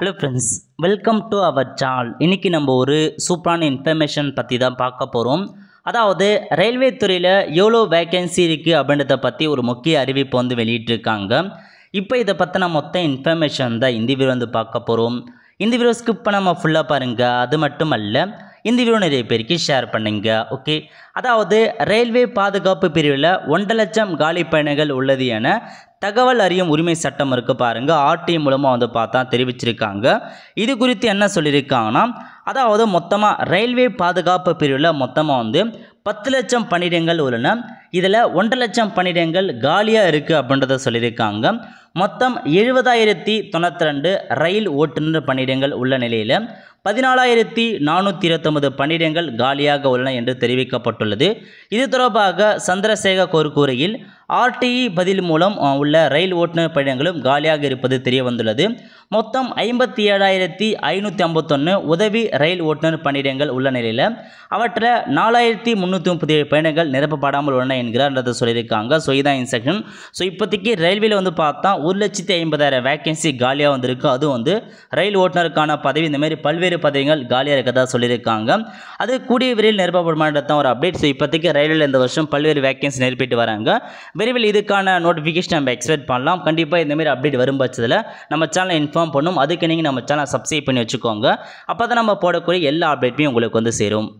hello friends welcome to our சால் இன்றைக்கி நம்ம ஒரு சூப்பரான இன்ஃபர்மேஷன் பற்றி தான் பார்க்க போகிறோம் அதாவது ரயில்வே துறையில் எவ்வளோ வேக்கன்சி இருக்குது அப்படின்றத பற்றி ஒரு முக்கிய அறிவிப்பு வந்து வெளியிட்டிருக்காங்க இப்போ இதை பற்றின மொத்த இன்ஃபர்மேஷன் தான் இந்தி வீடியோ வந்து பார்க்க போகிறோம் இந்த வீடியோ ஸ்கிப் பண்ணாமல் ஃபுல்லாக பாருங்கள் அது மட்டும் அல்ல இந்த வீடியோ நிறைய பேருக்கு ஷேர் பண்ணுங்கள் ஓகே அதாவது ரயில்வே பாதுகாப்பு பிரிவில் ஒன்றரை லட்சம் காலி பயணிகள் உள்ளது என தகவல் அறியும் உரிமை சட்டம் இருக்குது பாருங்கள் ஆர்டிஐ மூலமாக வந்து பார்த்தா தெரிவிச்சிருக்காங்க இது குறித்து என்ன சொல்லியிருக்காங்கன்னா அதாவது மொத்தமாக ரயில்வே பாதுகாப்பு பிரிவில் மொத்தமாக வந்து பத்து லட்சம் பணியிடங்கள் உள்ளன இதில் ஒன்றரை லட்சம் பணியிடங்கள் காலியாக இருக்குது அப்படின்றத சொல்லியிருக்காங்க மொத்தம் எழுபதாயிரத்தி தொண்ணூற்றி ரெண்டு ரயில் ஓட்டுநர் பணியிடங்கள் உள்ள நிலையில் பதினாலாயிரத்தி நானூற்றி இருபத்தொம்பது பணியிடங்கள் காலியாக உள்ளன என்று தெரிவிக்கப்பட்டுள்ளது இது தொடர்பாக சந்திரசேகர் கோர் கூறுகையில் ஆர்டிஇ பதில் மூலம் உள்ள ரயில் ஓட்டுநர் பயணங்களும் காலியாக இருப்பது தெரிய வந்துள்ளது மொத்தம் ஐம்பத்தி ஏழாயிரத்தி ஐநூற்றி ஐம்பத்தொன்று உதவி ரயில் ஓட்டுநர் பணியிடங்கள் உள்ள நிலையில் அவற்றில் நாலாயிரத்தி முந்நூற்றி முப்பத்தி ஏழு பயணங்கள் நிரப்பப்படாமல் உள்ளன என்கிறார்ன்றதை சொல்லியிருக்காங்க ஸோ இதான் இன்ஸ்ட்ரக்ஷன் ஸோ இப்போதைக்கு ரயில்வேல வந்து பார்த்தா ஒரு லட்சத்தி ஐம்பதாயிரம் வேக்கன்சி காலியாக வந்திருக்கு அதுவும் வந்து ரயில் ஓட்டுநருக்கான பதவி இந்தமாரி பல்வேறு பதவிகள் காலியாக இருக்கதாக சொல்லியிருக்காங்க அது கூடிய விரைவில் நிரப்பப்படுமான்றதான் ஒரு அப்டேட் ஸோ இப்போதைக்கு ரயில்வேல இந்த வருஷம் பல்வேறு வேக்கன்சி நிரப்பிட்டு வராங்க விரைவில் இதுக்கான நோட்டிஃபிகேஷன் நம்ம எக்ஸ்பெக்ட் பண்ணலாம் கண்டிப்பாக இந்தமாரி அப்டேட் வரும் பட்சத்தில் நம்ம சேனலை இன்ஃபார்ம் பண்ணும் அதுக்கு நீங்கள் நம்ம சேனல் சப்ஸ்கிரைப் பண்ணி வச்சுக்கோங்க அப்போ தான் நம்ம போடக்கூடிய எல்லா அப்டேட்டையும் உங்களுக்கு வந்து சேரும்